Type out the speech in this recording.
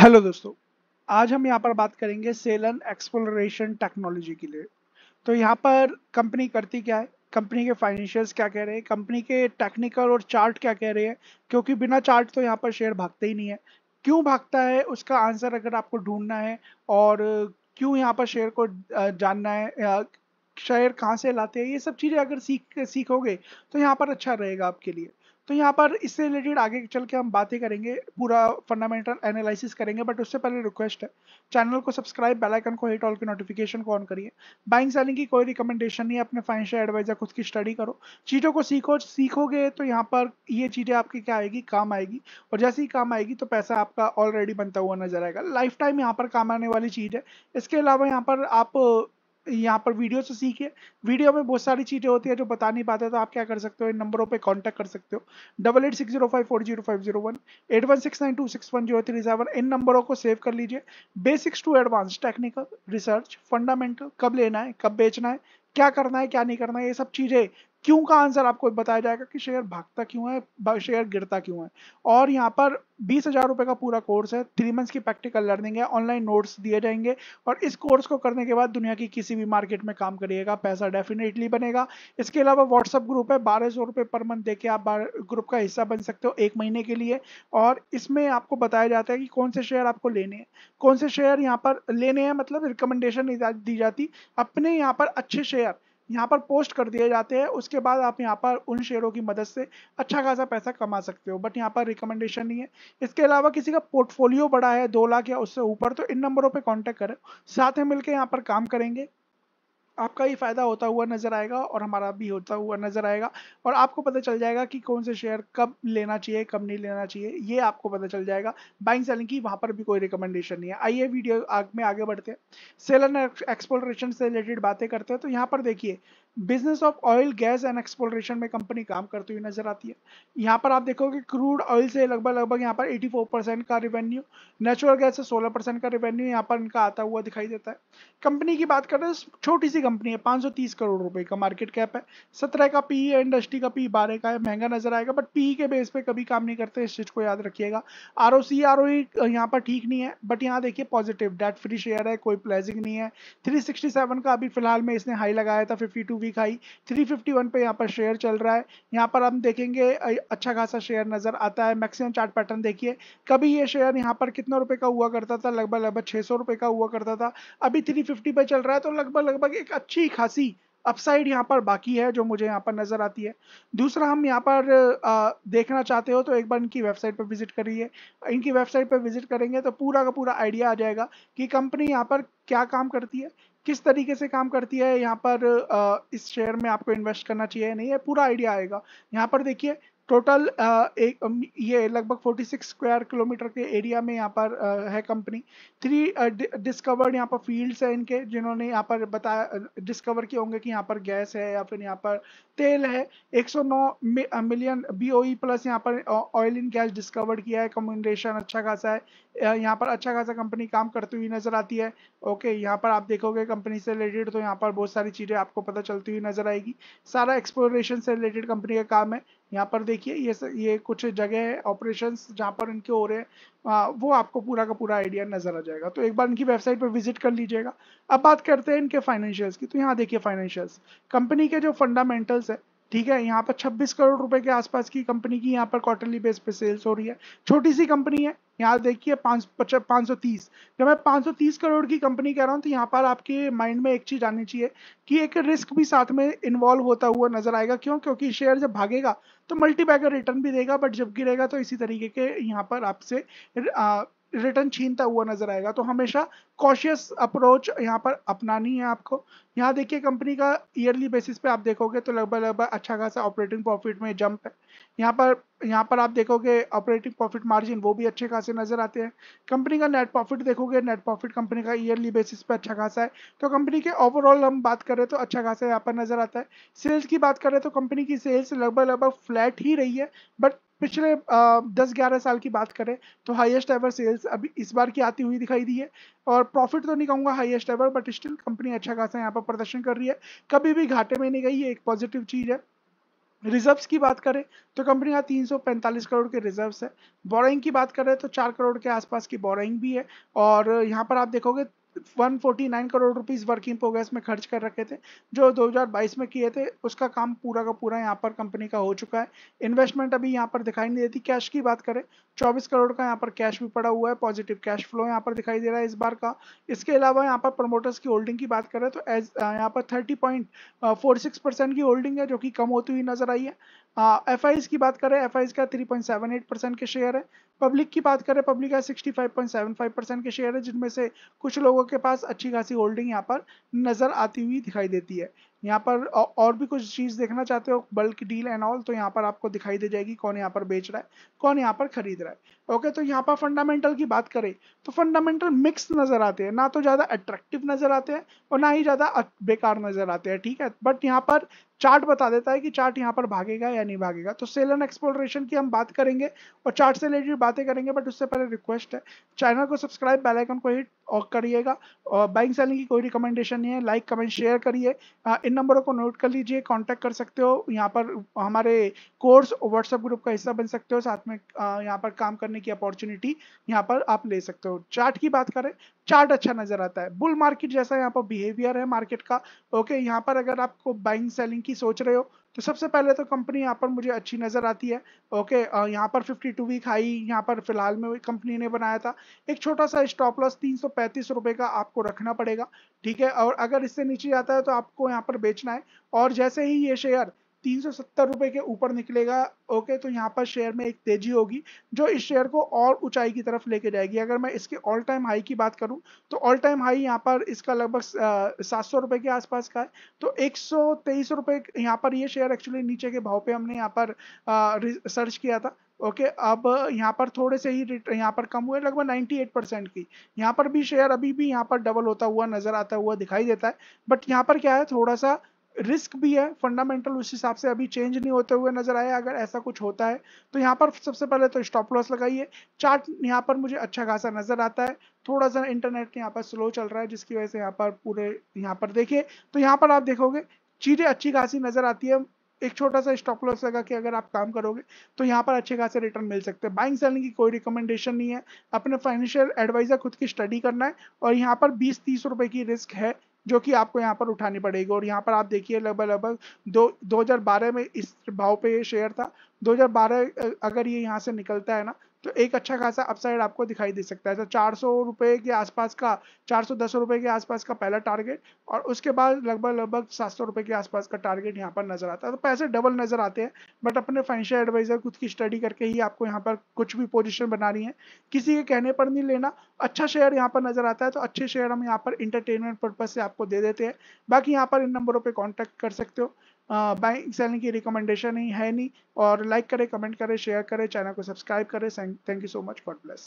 hello दोस्तों आज हम यहाँ पर बात करेंगे सेलन एक्सप्लोरेशन टेक्नोलॉजी के लिए तो यहाँ पर कंपनी करती क्या है कंपनी के फाइनेंशियल्स क्या कह रहे हैं कंपनी के टेक्निकल और चार्ट क्या कह रहे हैं क्योंकि बिना चार्ट तो यहाँ पर शेयर भागते ही नहीं है क्यों भागता है उसका आंसर अगर आपको ढूंढना है और क्यों यहाँ पर शेयर को जानना है शेयर कहाँ से लाते हैं ये सब चीज़ें अगर सीख सीखोगे तो यहाँ पर अच्छा रहेगा आपके लिए तो यहाँ पर इससे रिलेटेड आगे चल के हम बातें करेंगे पूरा फंडामेंटल एनालिसिस करेंगे बट उससे पहले रिक्वेस्ट है चैनल को सब्सक्राइब बेल आइकन को हिट ऑल के नोटिफिकेशन को ऑन करिए बाइंग सेलिंग की कोई रिकमेंडेशन नहीं अपने फाइनेंशियल एडवाइजर खुद की स्टडी करो चीज़ों को सीखो सीखोगे तो यहाँ पर ये चीज़ें आपकी क्या आएगी काम आएगी और जैसे ही काम आएगी तो पैसा आपका ऑलरेडी बनता हुआ नजर आएगा लाइफ टाइम यहाँ पर काम आने वाली चीज़ है इसके अलावा यहाँ पर आप यहाँ पर वीडियो से सीखिए वीडियो में बहुत सारी चीज़ें होती है जो बता नहीं पाते तो आप क्या कर सकते हो इन नंबरों पे कांटेक्ट कर सकते हो double eight six zero five four zero five zero one eight one six nine two six one zero three seven इन नंबरों को सेव कर लीजिए basics to advance technical research fundamental कब लेना है कब बेचना है क्या करना है क्या नहीं करना है ये सब चीज़ें क्यों का आंसर आपको बताया जाएगा कि शेयर भागता क्यों है शेयर गिरता क्यों है और यहाँ पर बीस हजार रुपये का पूरा कोर्स है थ्री मंथ्स की प्रैक्टिकल लर्निंग है ऑनलाइन नोट्स दिए जाएंगे और इस कोर्स को करने के बाद दुनिया की किसी भी मार्केट में काम करिएगा पैसा डेफिनेटली बनेगा इसके अलावा व्हाट्सअप ग्रुप है बारह सौ रुपये पर मंथ देके आप ग्रुप का हिस्सा बन सकते हो एक महीने के लिए और इसमें आपको बताया जाता है कि कौन से शेयर आपको लेने हैं कौन से शेयर यहाँ पर लेने हैं मतलब रिकमेंडेशन दी जाती अपने यहाँ पर अच्छे शेयर यहाँ पर पोस्ट कर दिए जाते हैं उसके बाद आप यहाँ पर उन शेयरों की मदद से अच्छा खासा पैसा कमा सकते हो बट यहाँ पर रिकमेंडेशन नहीं है इसके अलावा किसी का पोर्टफोलियो बड़ा है दो लाख या उससे ऊपर तो इन नंबरों पर कॉन्टैक्ट करें साथ में मिलकर यहाँ पर काम करेंगे आपका ही फ़ायदा होता हुआ नज़र आएगा और हमारा भी होता हुआ नज़र आएगा और आपको पता चल जाएगा कि कौन से शेयर कब लेना चाहिए कब नहीं लेना चाहिए ये आपको पता चल जाएगा बाइंग सेलिंग की वहाँ पर भी कोई रिकमेंडेशन नहीं है आइए वीडियो आग में आगे बढ़ते हैं सेलर एक्सप्लोरेशन से रिलेटेड बातें करते हैं तो यहाँ पर देखिए business of oil gas and exploration में कंपनी काम करती हुई नजर आती है यहाँ पर आप देखोगे क्रूड ऑयल से लगभग लगभग यहाँ पर 84 परसेंट का रिवेन्यू नेचुरल गैस से 16 परसेंट का रिवेन्यू यहाँ पर इनका आता हुआ दिखाई देता है कंपनी की बात करें तो छोटी सी कंपनी है 530 करोड़ रुपए का मार्केट कैप है सत्रह का पी इंडस्ट्री e का पी e बारह का है महंगा नजर आएगा बट पी e के बेस पे कभी काम नहीं करते इस चीज को याद रखिएगा R O C R O यहाँ पर ठीक नहीं है बट यहाँ देखिए पॉजिटिव डेट फ्री शेयर है कोई प्लेजिंग नहीं है थ्री का अभी फिलहाल में इसने हाई लगाया था फिफ्टी वीक हाई 351 पे यहाँ पर शेयर चल रहा है यहाँ पर हम देखेंगे अच्छा खासा शेयर नजर आता है मैक्सिमम चार्ट पैटर्न देखिए कभी ये शेयर यहाँ पर कितना रुपए का हुआ करता था लगभग लगभग छह सौ का हुआ करता था अभी थ्री पे चल रहा है तो लगभग लगभग एक अच्छी खासी अपसाइड यहाँ पर बाकी है जो मुझे यहाँ पर नज़र आती है दूसरा हम यहाँ पर आ, देखना चाहते हो तो एक बार इनकी वेबसाइट पर विजिट करिए इनकी वेबसाइट पर विजिट करेंगे तो पूरा का पूरा आइडिया आ जाएगा कि कंपनी यहाँ पर क्या काम करती है किस तरीके से काम करती है यहाँ पर इस शेयर में आपको इन्वेस्ट करना चाहिए नहीं है पूरा आइडिया आएगा यहाँ पर देखिए टोटल एक ये लगभग 46 स्क्वायर किलोमीटर के एरिया में यहाँ पर है कंपनी थ्री डिस्कवर्ड यहाँ पर फील्ड्स हैं इनके जिन्होंने यहाँ पर बताया डिस्कवर किए होंगे कि यहाँ पर गैस है या फिर यहाँ पर तेल है 109 मिलियन बीओई प्लस यहाँ पर ऑयल इन गैस डिस्कवर्ड किया है कम्युनिकेशन अच्छा खासा है यहाँ पर अच्छा खासा कंपनी काम करती हुई नजर आती है ओके यहाँ पर आप देखोगे कंपनी से रिलेटेड तो यहाँ पर बहुत सारी चीज़ें आपको पता चलती हुई नजर आएगी सारा एक्सप्लोरेशन से रिलेटेड कंपनी का काम है यहाँ पर देखिए ये स, ये कुछ जगह है ऑपरेशन जहाँ पर इनके हो रहे हैं वो आपको पूरा का पूरा आइडिया नजर आ जाएगा तो एक बार इनकी वेबसाइट पर विजिट कर लीजिएगा अब बात करते हैं इनके फाइनेंशियल्स की तो यहाँ देखिए फाइनेंशियल्स कंपनी के जो फंडामेंटल्स है ठीक है यहाँ पर 26 करोड़ रुपए के आसपास की कंपनी की यहाँ पर क्वार्टरली बेस पे सेल्स हो रही है छोटी सी कंपनी है यहाँ देखिए पाँच पाँच सौ तीस जब मैं पाँच सौ तीस करोड़ की कंपनी कह रहा हूँ तो यहाँ पर आपके माइंड में एक चीज आनी चाहिए कि एक रिस्क भी साथ में इन्वॉल्व होता हुआ नजर आएगा क्यों क्योंकि शेयर जब भागेगा तो मल्टीपैकर रिटर्न भी देगा बट जब गिरेगा तो इसी तरीके के यहाँ पर आपसे रिटर्न छीनता हुआ नजर आएगा तो हमेशा कॉशियस अप्रोच यहाँ पर अपनानी है आपको यहाँ देखिए कंपनी का ईयरली बेसिस पे आप देखोगे तो लगभग लगभग अच्छा खासा ऑपरेटिंग प्रॉफिट में जंप है यहाँ पर यहाँ पर आप देखोगे ऑपरेटिंग प्रॉफिट मार्जिन वो भी अच्छे खासे नजर आते हैं कंपनी का नेट प्रॉफिट देखोगे नेट प्रॉफिट कंपनी का ईयरली बेसिस पे अच्छा खासा है तो कंपनी के ओवरऑल हम बात करें तो अच्छा खासा यहाँ पर नजर आता है सेल्स की बात करें तो कंपनी की सेल्स लगभग लगभग फ्लैट ही रही है बट पिछले दस ग्यारह साल की बात करें तो हाईएस्ट एवर सेल्स अभी इस बार की आती हुई दिखाई दी है और प्रॉफिट तो नहीं कहूँगा highest ever but still company अच्छा खासा यहाँ पर प्रदर्शन कर रही है कभी भी घाटे में नहीं गई ये एक पॉजिटिव चीज़ है रिजर्व्स की बात करें तो कंपनी यहाँ 345 करोड़ के रिजर्व्स है बोराइंग की बात करें तो 4 करोड़ के आसपास की बोराइंग भी है और यहाँ पर आप देखोगे 149 करोड़ रुपीस वर्किंग प्रोग्रेस में खर्च कर रखे थे जो 2022 में किए थे उसका काम पूरा का पूरा यहाँ पर कंपनी का हो चुका है इन्वेस्टमेंट अभी यहाँ पर दिखाई नहीं देती कैश की बात करें 24 करोड़ का यहाँ पर कैश भी पड़ा हुआ है पॉजिटिव कैश फ्लो यहाँ पर दिखाई दे रहा है इस बार का इसके अलावा यहाँ पर प्रमोटर्स की होल्डिंग की बात करें तो एज यहाँ पर थर्टी की होल्डिंग है जो कि कम होती हुई नजर आई है एफ की बात करें एफ का थ्री के शेयर है पब्लिक की बात करें पब्लिक का 65.75 परसेंट के शेयर है जिनमें से कुछ लोगों के पास अच्छी खासी होल्डिंग यहाँ पर नजर आती हुई दिखाई देती है यहाँ पर और भी कुछ चीज़ देखना चाहते हो बल्क डील एंड ऑल तो यहाँ पर आपको दिखाई दे जाएगी कौन यहाँ पर बेच रहा है कौन यहाँ पर खरीद रहा है ओके तो यहाँ पर फंडामेंटल की बात करें तो फंडामेंटल मिक्स नज़र आते हैं ना तो ज़्यादा अट्रैक्टिव नज़र आते हैं और ना ही ज़्यादा बेकार नज़र आते हैं ठीक है बट यहाँ पर चार्ट बता देता है कि चार्ट यहाँ पर भागेगा या नहीं भागेगा तो सेल एंड एक्सप्लोरेशन की हम बात करेंगे और चार्ट से रिलेटेड बातें करेंगे बट उससे पहले रिक्वेस्ट है चैनल को सब्सक्राइब बेलाइकन को हिट और करिएगा और बाइंग सेलिंग की कोई रिकमेंडेशन नहीं है लाइक कमेंट शेयर करिए इन नंबरों को नोट कर लीजिए कांटेक्ट कर सकते हो यहाँ पर हमारे कोर्स व्हाट्सएप ग्रुप का हिस्सा बन सकते हो साथ में यहाँ पर काम करने की अपॉर्चुनिटी यहाँ पर आप ले सकते हो चार्ट की बात करें चार्ट अच्छा नजर आता है बुल मार्केट जैसा यहाँ पर बिहेवियर है मार्केट का ओके यहाँ पर अगर आपको बाइंग सेलिंग की सोच रहे हो तो सबसे पहले तो कंपनी यहाँ पर मुझे अच्छी नज़र आती है ओके यहाँ पर 52 वीक हाई यहाँ पर फिलहाल में कंपनी ने बनाया था एक छोटा सा स्टॉप लॉस तीन सौ का आपको रखना पड़ेगा ठीक है और अगर इससे नीचे जाता है तो आपको यहाँ पर बेचना है और जैसे ही ये शेयर तीन सौ सत्तर रुपए के ऊपर निकलेगा ओके तो यहाँ पर शेयर में एक तेजी होगी जो इस शेयर को और ऊंचाई की तरफ लेके जाएगी अगर मैं इसके ऑल टाइम हाई की बात करूँ तो ऑल टाइम हाई यहाँ पर इसका लगभग सात सौ रुपए के आसपास का है तो एक सौ तेईस रुपए यहाँ पर ये शेयर एक्चुअली नीचे के भाव पे हमने यहाँ पर सर्च किया था ओके okay, अब यहाँ पर थोड़े से ही यहाँ पर कम हुए लगभग 98 परसेंट की यहाँ पर भी शेयर अभी भी यहाँ पर डबल होता हुआ नजर आता हुआ दिखाई देता है बट यहाँ पर क्या है थोड़ा सा रिस्क भी है फंडामेंटल उस हिसाब से अभी चेंज नहीं होते हुए नजर आया अगर ऐसा कुछ होता है तो यहाँ पर सबसे पहले तो स्टॉप लॉस लगाइए चार्ट यहाँ पर मुझे अच्छा खासा नजर आता है थोड़ा सा इंटरनेट यहाँ पर स्लो चल रहा है जिसकी वजह से यहाँ पर पूरे यहाँ पर देखिए तो यहाँ पर आप देखोगे चीज़ें अच्छी खासी नजर आती है एक छोटा सा स्टॉप लॉस लगा के अगर आप काम करोगे तो यहाँ पर अच्छे खासे रिटर्न मिल सकते हैं बाइंग सेलिंग की कोई रिकमेंडेशन नहीं है अपने फाइनेंशियल एडवाइजर खुद की स्टडी करना है और यहाँ पर बीस तीस रुपए की रिस्क है जो कि आपको यहाँ पर उठानी पड़ेगी और यहाँ पर आप देखिए लगभग लगभग दो बारह में इस भाव पे ये शेयर था 2012 अगर ये यहाँ से निकलता है ना तो एक अच्छा खासा अपसाइड आपको दिखाई दे सकता है तो चार सौ रुपये के आसपास का चार सौ दस रुपये के आसपास का पहला टारगेट और उसके बाद लगभग लगभग सात सौ रुपये के आसपास का टारगेट यहाँ पर नजर आता है तो पैसे डबल नजर आते हैं बट अपने फाइनेंशियल एडवाइजर खुद की स्टडी करके ही आपको यहाँ पर कुछ भी पोजिशन बनानी है किसी के कहने पर नहीं लेना अच्छा शेयर यहाँ पर नजर आता है तो अच्छे शेयर हम यहाँ पर इंटरटेनमेंट पर्पज से आपको दे देते हैं बाकी यहाँ पर इन नंबरों पर कॉन्टेक्ट कर सकते हो बैंक सेलिंग की रिकमेंडेशन ही है नहीं और लाइक करें कमेंट करें शेयर करें चैनल को सब्सक्राइब करें thank you so much God bless